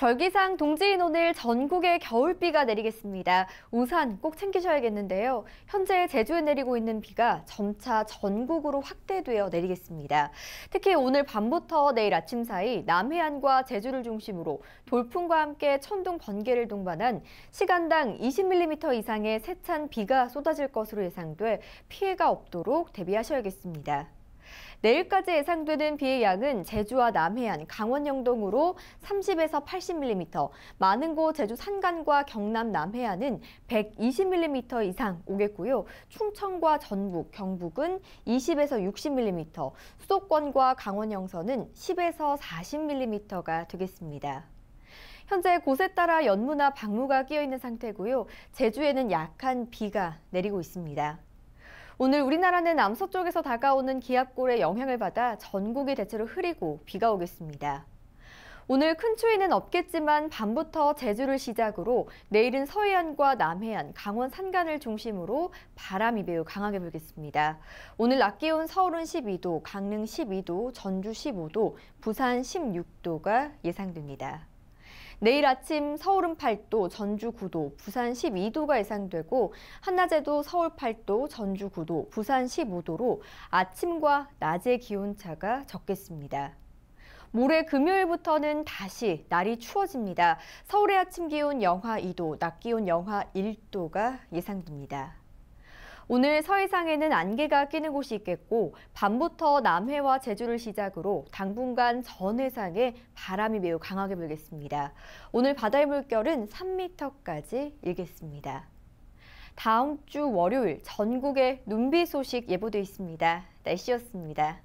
절기상 동지인 오늘 전국에 겨울비가 내리겠습니다. 우산 꼭 챙기셔야겠는데요. 현재 제주에 내리고 있는 비가 점차 전국으로 확대되어 내리겠습니다. 특히 오늘 밤부터 내일 아침 사이 남해안과 제주를 중심으로 돌풍과 함께 천둥 번개를 동반한 시간당 20mm 이상의 세찬 비가 쏟아질 것으로 예상돼 피해가 없도록 대비하셔야겠습니다. 내일까지 예상되는 비의 양은 제주와 남해안, 강원 영동으로 30에서 80mm, 많은 곳 제주 산간과 경남 남해안은 120mm 이상 오겠고요. 충청과 전북, 경북은 20에서 60mm, 수도권과 강원 영서는 10에서 40mm가 되겠습니다. 현재 곳에 따라 연무나 방무가 끼어 있는 상태고요. 제주에는 약한 비가 내리고 있습니다. 오늘 우리나라는 남서쪽에서 다가오는 기압골의 영향을 받아 전국이 대체로 흐리고 비가 오겠습니다. 오늘 큰 추위는 없겠지만 밤부터 제주를 시작으로 내일은 서해안과 남해안, 강원 산간을 중심으로 바람이 매우 강하게 불겠습니다. 오늘 낮 기온 서울은 12도, 강릉 12도, 전주 15도, 부산 16도가 예상됩니다. 내일 아침 서울은 8도, 전주 9도, 부산 12도가 예상되고 한낮에도 서울 8도, 전주 9도, 부산 15도로 아침과 낮의 기온차가 적겠습니다. 모레 금요일부터는 다시 날이 추워집니다. 서울의 아침 기온 영하 2도, 낮 기온 영하 1도가 예상됩니다. 오늘 서해상에는 안개가 끼는 곳이 있겠고 밤부터 남해와 제주를 시작으로 당분간 전 해상에 바람이 매우 강하게 불겠습니다. 오늘 바다의 물결은 3m까지 일겠습니다. 다음 주 월요일 전국에 눈비 소식 예보돼 있습니다. 날씨였습니다.